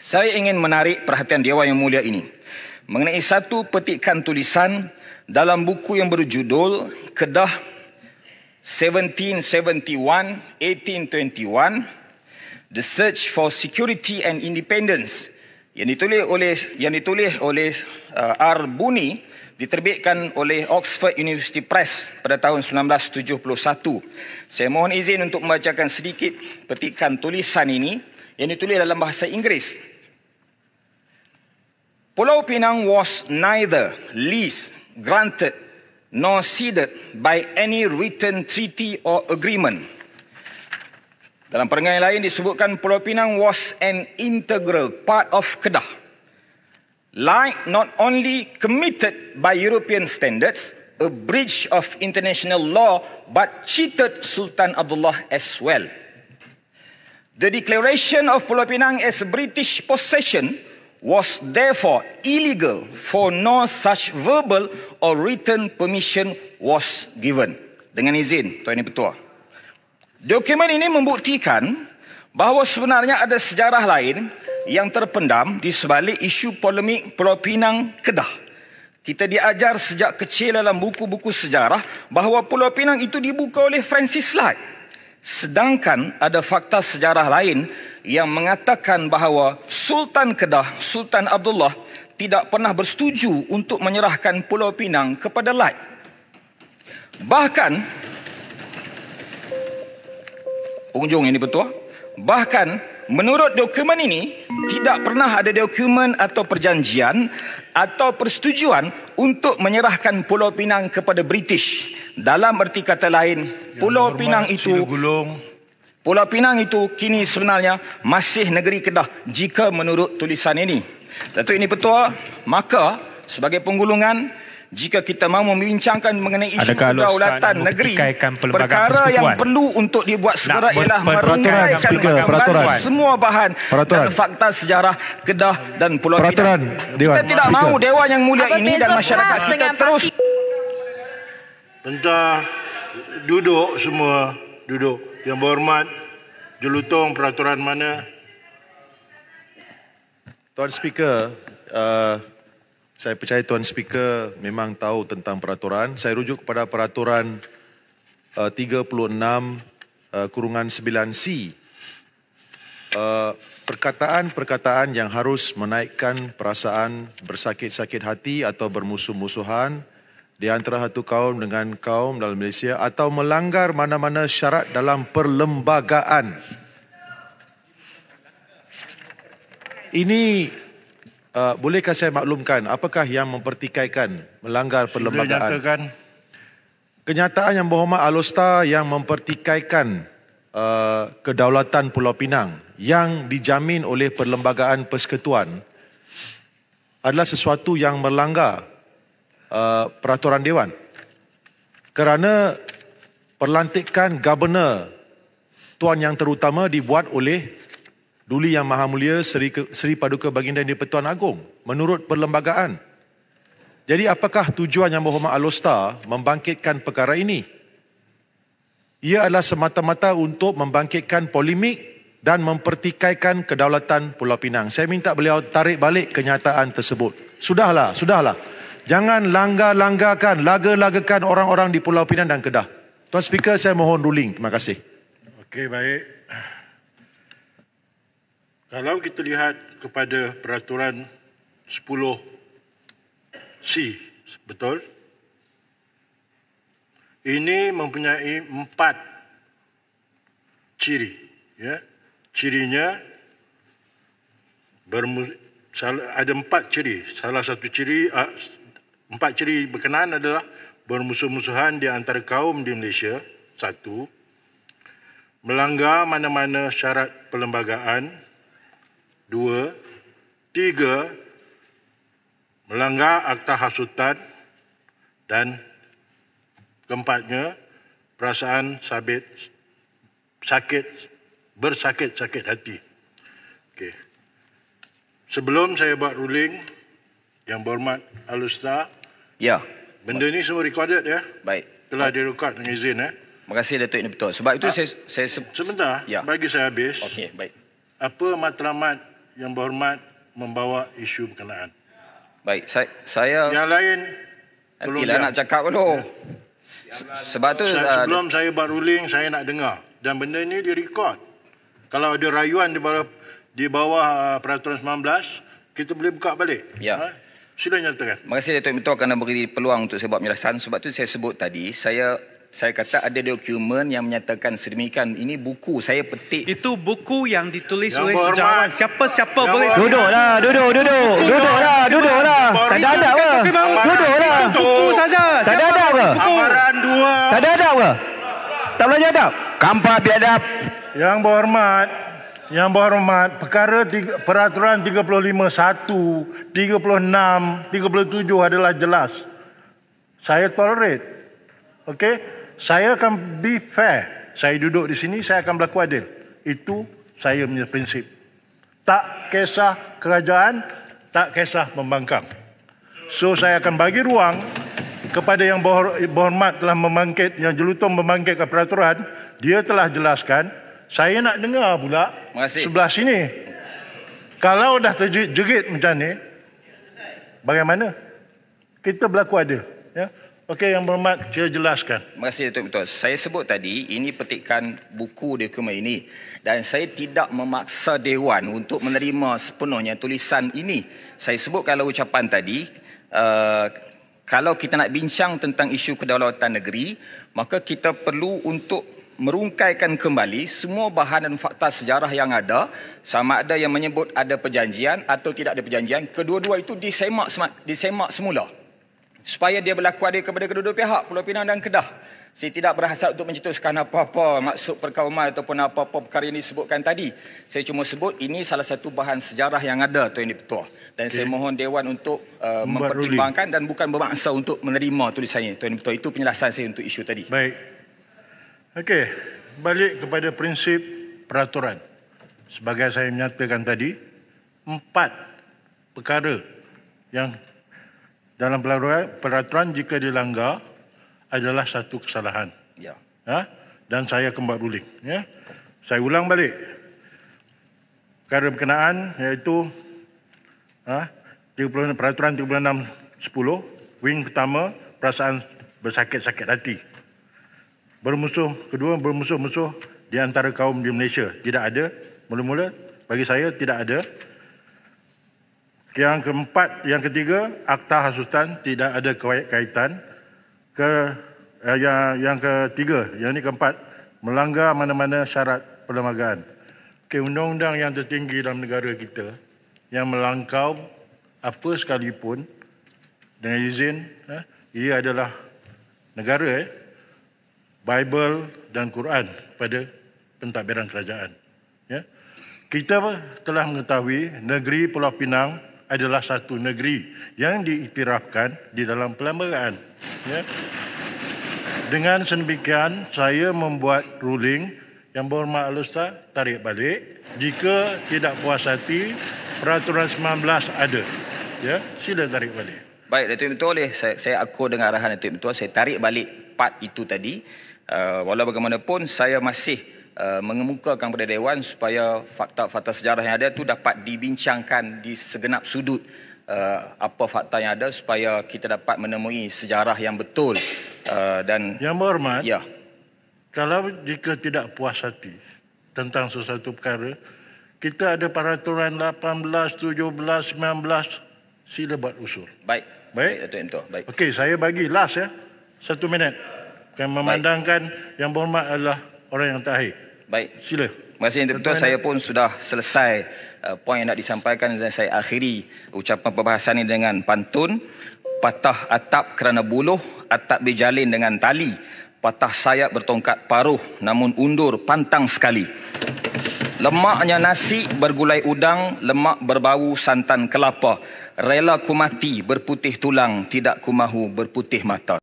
Saya ingin menarik perhatian Dewan Yang Mulia ini mengenai satu petikan tulisan dalam buku yang berjudul Kedah 1771 1821 The Search for Security and Independence yang ditulis oleh yang ditulis oleh uh, R Buni diterbitkan oleh Oxford University Press pada tahun 1971. Saya mohon izin untuk membacakan sedikit petikan tulisan ini yang ditulis dalam bahasa Inggeris. Pulau Pinang was neither leased, granted, nor ceded by any written treaty or agreement. Dalam perenggan yang lain disebutkan Pulau Pinang was an integral part of Kedah. Like not only committed by European standards, a breach of international law, but cheated Sultan Abdullah as well. The declaration of Pulau Pinang as British possession was therefore illegal for no such verbal or written permission was given. Dengan izin, Tuan Yang Petua. Dokumen ini membuktikan bahawa sebenarnya ada sejarah lain yang terpendam di sebalik isu polemik Pulau Pinang Kedah. Kita diajar sejak kecil dalam buku-buku sejarah bahawa Pulau Pinang itu dibuka oleh Francis Light. Sedangkan ada fakta sejarah lain yang mengatakan bahawa Sultan Kedah, Sultan Abdullah tidak pernah bersetuju untuk menyerahkan Pulau Pinang kepada Lai. Bahkan pengunjung ini betul. Bahkan menurut dokumen ini tidak pernah ada dokumen atau perjanjian atau persetujuan untuk menyerahkan Pulau Pinang kepada British. Dalam erti kata lain, Pulau hormat, Pinang itu Pulau Pinang itu kini sebenarnya masih negeri Kedah jika menurut tulisan ini. Datuk ini petua, maka sebagai penggulungan jika kita mahu membincangkan mengenai isu Adakah kedaulatan negeri perkara yang perlu untuk dibuat segera ialah merenggaraikan peraturan semua bahan peraturan. dan fakta sejarah Kedah dan Pulau peraturan. Pinang kita tidak mahu Dewan yang mulia Apa ini dan masyarakat kita terus entah duduk semua duduk yang berhormat jelutong peraturan mana Tuan Speaker uh, saya percaya Tuan Speaker memang tahu tentang peraturan. Saya rujuk kepada peraturan 36 uh, uh, kurungan 9C. Uh, perkataan-perkataan yang harus menaikkan perasaan bersakit-sakit hati atau bermusuh-musuhan di antara satu kaum dengan kaum dalam Malaysia atau melanggar mana-mana syarat dalam perlembagaan. Ini uh, bolehkah saya maklumkan apakah yang mempertikaikan melanggar perlembagaan? nyatakan. Kenyataan yang berhormat Alostar yang mempertikaikan uh, kedaulatan Pulau Pinang yang dijamin oleh perlembagaan persekutuan adalah sesuatu yang melanggar uh, peraturan Dewan. Kerana perlantikan governor Tuan Yang Terutama dibuat oleh Duli Yang Maha Mulia Seri, Seri Paduka Baginda Yang Dipertuan Agong menurut perlembagaan. Jadi apakah tujuan Yang Berhormat Alostar membangkitkan perkara ini? Ia adalah semata-mata untuk membangkitkan polemik dan mempertikaikan kedaulatan Pulau Pinang. Saya minta beliau tarik balik kenyataan tersebut. Sudahlah, sudahlah. Jangan langgar-langgarkan, laga-lagakan orang-orang di Pulau Pinang dan Kedah. Tuan Speaker, saya mohon ruling. Terima kasih. Okey, baik. Kalau kita lihat kepada peraturan 10C, betul? Ini mempunyai empat ciri. Ya. Cirinya ada empat ciri. Salah satu ciri, ah, empat ciri berkenaan adalah bermusuh-musuhan di antara kaum di Malaysia, satu. Melanggar mana-mana syarat perlembagaan, dua, tiga, melanggar akta hasutan dan keempatnya perasaan sabit sakit bersakit-sakit hati. Okey. Sebelum saya buat ruling yang berhormat Alusta. Ya. Benda ni semua recorded ya. Baik. Telah direkod dengan izin ya. Eh? Terima kasih Datuk ini betul. Sebab itu ha? saya saya se- sebentar ya. bagi saya habis. Okey, baik. Apa matlamat yang berhormat membawa isu berkenaan. Baik, saya, saya yang lain nanti lah nak cakap dulu. Ya. Sebab tu saya, uh, sebelum saya buat saya nak dengar dan benda ini direkod. Kalau ada rayuan di bawah di bawah uh, peraturan 19, kita boleh buka balik. Ya. Ha? Sila nyatakan. Terima kasih Datuk Mentor kerana beri peluang untuk saya buat penjelasan. Sebab tu saya sebut tadi, saya saya kata ada dokumen yang menyatakan sedemikian ini buku saya petik itu buku yang ditulis yang oleh sejarawan siapa siapa boleh duduklah duduk duduk duduklah duduklah tak ada ada apa duduklah buku saja tak ada ada apa amaran dua tak ada ada apa tak belajar adab kampar biadab yang berhormat yang berhormat, perkara peraturan 35.1, 36, 37 adalah jelas. Saya tolerate. Okey? saya akan be fair. Saya duduk di sini, saya akan berlaku adil. Itu saya punya prinsip. Tak kisah kerajaan, tak kisah membangkang. So saya akan bagi ruang kepada yang berhormat telah membangkit, yang jelutong membangkit ke peraturan. Dia telah jelaskan, saya nak dengar pula sebelah sini. Kalau dah terjerit macam ni, bagaimana? Kita berlaku adil. Ya. Okey, yang berhormat, saya jelaskan. Terima kasih, Datuk Ketua. Saya sebut tadi, ini petikan buku dokumen ini. Dan saya tidak memaksa Dewan untuk menerima sepenuhnya tulisan ini. Saya sebut kalau ucapan tadi, uh, kalau kita nak bincang tentang isu kedaulatan negeri, maka kita perlu untuk merungkaikan kembali semua bahan dan fakta sejarah yang ada sama ada yang menyebut ada perjanjian atau tidak ada perjanjian kedua-dua itu disemak disemak semula supaya dia berlaku adil kepada kedua-dua pihak Pulau Pinang dan Kedah saya tidak berhasrat untuk mencetuskan apa-apa maksud perkauman ataupun apa-apa perkara yang disebutkan tadi. Saya cuma sebut ini salah satu bahan sejarah yang ada Tuan Dipertua. Dan okay. saya mohon Dewan untuk uh, mempertimbangkan dan bukan bermaksa untuk menerima tulisannya Tuan Dipertua. Itu penjelasan saya untuk isu tadi. Baik. Okey. Balik kepada prinsip peraturan. Sebagai saya menyatakan tadi, empat perkara yang dalam peraturan, peraturan jika dilanggar adalah satu kesalahan. Ya. Ha? Dan saya kembali ruling. Ya? Saya ulang balik. Perkara berkenaan iaitu ha? peraturan 36.10, wing pertama, perasaan bersakit-sakit hati. Bermusuh, kedua bermusuh-musuh di antara kaum di Malaysia. Tidak ada, mula-mula bagi saya tidak ada yang keempat, yang ketiga, akta hasutan tidak ada kaitan. Ke, eh, yang, yang ketiga, yang ini keempat, melanggar mana-mana syarat perlembagaan. Okay, undang-undang yang tertinggi dalam negara kita yang melangkau apa sekalipun dengan izin, eh, ia adalah negara eh, Bible dan Quran pada pentadbiran kerajaan. Ya. Kita telah mengetahui negeri Pulau Pinang adalah satu negeri yang diiktirafkan di dalam pelambagaan. Ya. Dengan sedemikian, saya membuat ruling yang berhormat Alusta tarik balik jika tidak puas hati peraturan 19 ada. Ya, sila tarik balik. Baik, Datuk Menteri boleh saya, saya aku dengan arahan Datuk Menteri saya tarik balik part itu tadi. Uh, walau bagaimanapun saya masih Eh, mengemukakan kepada Dewan supaya fakta-fakta sejarah yang ada itu dapat dibincangkan di segenap sudut uh, apa fakta yang ada supaya kita dapat menemui sejarah yang betul uh, dan yang berhormat ya kalau jika tidak puas hati tentang sesuatu perkara kita ada peraturan 18 17 19 sila buat usul baik baik Datuk Mentor baik okey saya bagi last ya satu minit kami memandangkan baik. yang berhormat adalah orang yang terakhir. Baik. Sila. Masih kasih Encik Saya pun sudah selesai uh, poin yang nak disampaikan dan saya akhiri ucapan perbahasan ini dengan pantun. Patah atap kerana buluh, atap dijalin dengan tali. Patah sayap bertongkat paruh namun undur pantang sekali. Lemaknya nasi bergulai udang, lemak berbau santan kelapa. Rela ku mati berputih tulang, tidak ku mahu berputih mata.